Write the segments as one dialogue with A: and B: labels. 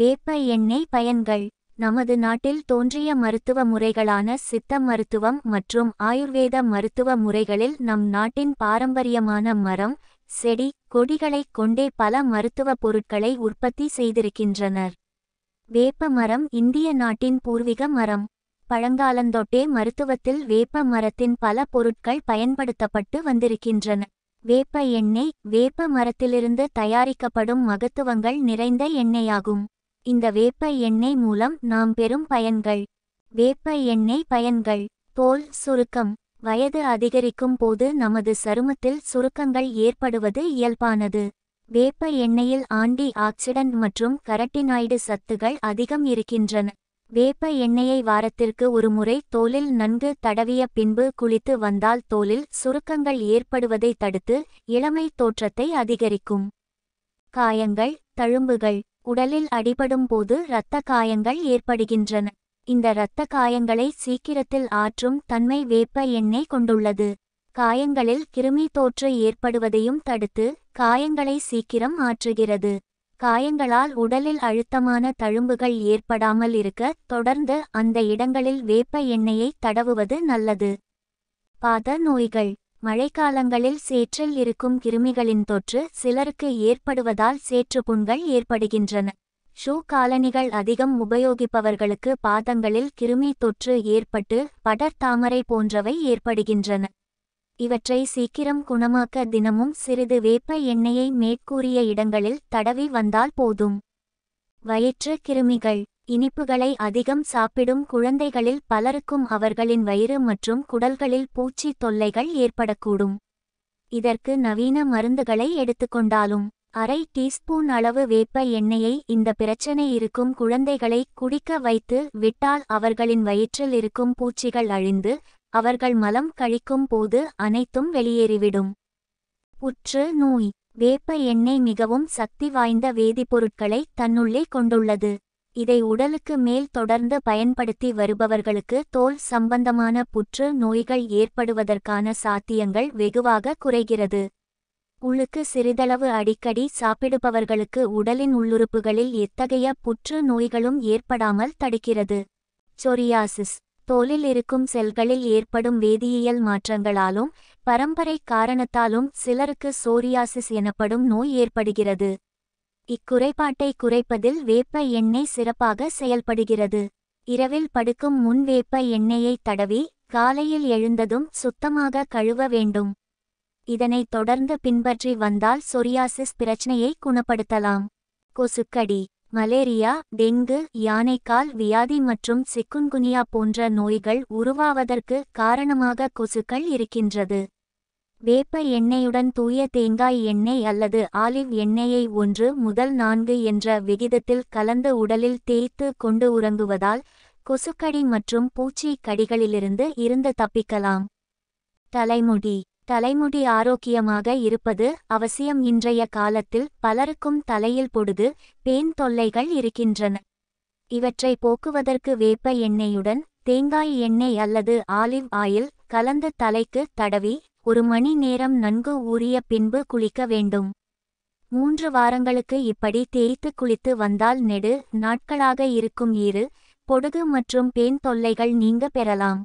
A: வேப்ப எண்ணெய் பயன்கள் நமது நாட்டில் தோன்றிய மருத்துவ முறைகளான சித்த மருத்துவம் மற்றும் ஆயுர்வேத மருத்துவ முறைகளில் நம் நாட்டின் பாரம்பரியமான மரம் செடி கொடிகளைக் கொண்டே பல மருத்துவ பொருட்களை உற்பத்தி செய்திருக்கின்றனர் வேப்ப மரம் இந்திய நாட்டின் பூர்வீக மரம் பழங்காலந்தொட்டே மருத்துவத்தில் வேப்ப மரத்தின் பல பொருட்கள் பயன்படுத்தப்பட்டு வந்திருக்கின்றன வேப்ப எண்ணெய் வேப்ப மரத்திலிருந்து தயாரிக்கப்படும் மகத்துவங்கள் நிறைந்த எண்ணெயாகும் இந்த வேப்ப எண்ணெய் மூலம் நாம் பெறும் பயன்கள் வேப்ப எண்ணெய் பயன்கள் தோல் சுருக்கம் வயது அதிகரிக்கும் போது நமது சருமத்தில் சுருக்கங்கள் ஏற்படுவது இயல்பானது வேப்ப எண்ணெயில் ஆண்டி ஆக்சிடன்ட் மற்றும் கரட்டினாய்டு சத்துகள் அதிகம் இருக்கின்றன வேப்ப எண்ணெயை வாரத்திற்கு ஒரு முறை தோலில் நன்கு தடவிய பின்பு குளித்து வந்தால் தோலில் சுருக்கங்கள் ஏற்படுவதை தடுத்து இளமை தோற்றத்தை அதிகரிக்கும் காயங்கள் தழும்புகள் உடலில் அடிபடும் போது இரத்த காயங்கள் ஏற்படுகின்றன இந்த இரத்த காயங்களை சீக்கிரத்தில் ஆற்றும் தன்மை வேப்ப எண்ணெய் கொண்டுள்ளது காயங்களில் கிருமி தோற்று ஏற்படுவதையும் தடுத்து காயங்களை சீக்கிரம் ஆற்றுகிறது காயங்களால் உடலில் அழுத்தமான தழும்புகள் ஏற்படாமல் இருக்க தொடர்ந்து அந்த இடங்களில் வேப்ப எண்ணெயை தடவுவது நல்லது பாத நோய்கள் மழைக்காலங்களில் சேற்றில் இருக்கும் கிருமிகளின் தொற்று சிலருக்கு ஏற்படுவதால் சேற்று புண்கள் ஏற்படுகின்றன ஷூ காலணிகள் அதிகம் உபயோகிப்பவர்களுக்கு பாதங்களில் கிருமி தொற்று ஏற்பட்டு படர் தாமரை போன்றவை ஏற்படுகின்றன இவற்றை சீக்கிரம் குணமாக்க தினமும் சிறிது வேப்ப எண்ணெயை மேற்கூறிய இடங்களில் தடவி வந்தால் போதும் வயிற்று கிருமிகள் இனிப்புகளை அதிகம் சாப்பிடும் குழந்தைகளில் பலருக்கும் அவர்களின் வயிறு மற்றும் குடல்களில் பூச்சி தொல்லைகள் ஏற்படக்கூடும் இதற்கு நவீன மருந்துகளை எடுத்துக்கொண்டாலும் அரை டீஸ்பூன் அளவு வேப்ப எண்ணெயை இந்த பிரச்சனை இருக்கும் குழந்தைகளை குடிக்க வைத்து விட்டால் அவர்களின் வயிற்றில் இருக்கும் பூச்சிகள் அழிந்து அவர்கள் மலம் கழிக்கும் போது அனைத்தும் வெளியேறிவிடும் புற்று நோய் வேப்ப எண்ணெய் மிகவும் சக்தி வாய்ந்த வேதிப்பொருட்களை தன்னுள்ளே கொண்டுள்ளது இதை உடலுக்கு மேல் தொடர்ந்து பயன்படுத்தி வருபவர்களுக்கு தோல் சம்பந்தமான புற்று நோய்கள் ஏற்படுவதற்கான சாத்தியங்கள் வெகுவாக குறைகிறது உளுக்கு சிறிதளவு அடிக்கடி சாப்பிடுபவர்களுக்கு உடலின் உள்ளுறுப்புகளில் எத்தகைய புற்று நோய்களும் ஏற்படாமல் தடுக்கிறது சொரியாசிஸ் தோலில் இருக்கும் செல்களில் ஏற்படும் வேதியியல் மாற்றங்களாலும் பரம்பரை காரணத்தாலும் சிலருக்கு சோரியாசிஸ் எனப்படும் நோய் ஏற்படுகிறது இக்குறைபாட்டை குறைப்பதில் வேப்ப எண்ணெய் சிறப்பாக செயல்படுகிறது இரவில் படுக்கும் முன் வேப்ப எண்ணெயை தடவி காலையில் எழுந்ததும் சுத்தமாக கழுவ வேண்டும் இதனைத் தொடர்ந்து பின்பற்றி வந்தால் சொரியாசிஸ் பிரச்சனையை குணப்படுத்தலாம் கொசுக்கடி மலேரியா டெங்கு யானைக்கால் வியாதி மற்றும் சிக்குன்குனியா போன்ற நோய்கள் உருவாவதற்கு காரணமாக கொசுக்கள் இருக்கின்றது வேப்ப எண்ணெயுடன் தூய தேங்காய் எண்ணெய் அல்லது ஆலிவ் எண்ணெயை ஒன்று முதல் நான்கு என்ற விகிதத்தில் கலந்த உடலில் தேய்த்து கொண்டு உறங்குவதால் கொசுக்கடி மற்றும் பூச்சி கடிகளிலிருந்து இருந்து தப்பிக்கலாம் தலைமுடி தலைமுடி ஆரோக்கியமாக இருப்பது அவசியம் இன்றைய காலத்தில் பலருக்கும் தலையில் பொடுது பேன் தொல்லைகள் இருக்கின்றன இவற்றை போக்குவதற்கு வேப்ப எண்ணெயுடன் தேங்காய் எண்ணெய் அல்லது ஆலிவ் ஆயில் கலந்து தலைக்கு தடவி ஒரு மணி நேரம் நன்கு ஊறிய பின்பு குளிக்க வேண்டும் மூன்று வாரங்களுக்கு இப்படி தேய்த்து குளித்து வந்தால் நெடு நாட்களாக இருக்கும் ஈறு பொடுகு மற்றும் பேன் தொல்லைகள் நீங்க பெறலாம்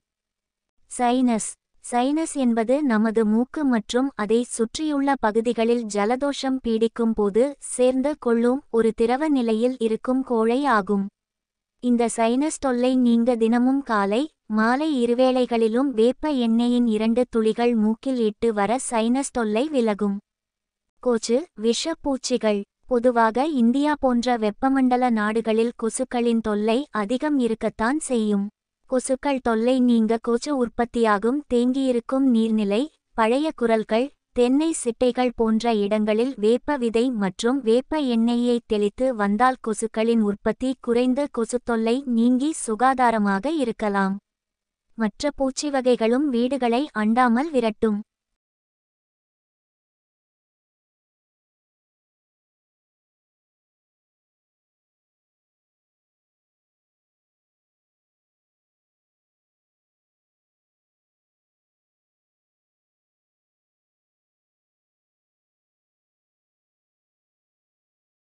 A: சைனஸ் சைனஸ் என்பது நமது மூக்கு மற்றும் அதை சுற்றியுள்ள பகுதிகளில் ஜலதோஷம் பீடிக்கும் போது சேர்ந்து கொள்ளும் ஒரு திரவ நிலையில் இருக்கும் கோழை ஆகும் இந்த சைனஸ் தொல்லை நீங்க தினமும் காலை மாலை இருவேளைகளிலும் வேப்ப எண்ணெயின் இரண்டு துளிகள் மூக்கில் இட்டு வர சைனஸ் தொல்லை விலகும் கோச்சு விஷப்பூச்சிகள் பொதுவாக இந்தியா போன்ற வெப்பமண்டல நாடுகளில் கொசுக்களின் தொல்லை அதிகம் இருக்கத்தான் செய்யும் கொசுக்கள் தொல்லை நீங்க கொச்சு உற்பத்தியாகும் தேங்கியிருக்கும் நீர்நிலை பழைய குரல்கள் தென்னை சிட்டைகள் போன்ற இடங்களில் வேப்ப விதை மற்றும் வேப்ப எண்ணெயை தெளித்து வந்தால் கொசுக்களின் உற்பத்தி குறைந்து கொசுத்தொல்லை நீங்கி சுகாதாரமாக இருக்கலாம் மற்ற பூச்சி வகைகளும் வீடுகளை அண்டாமல் விரட்டும்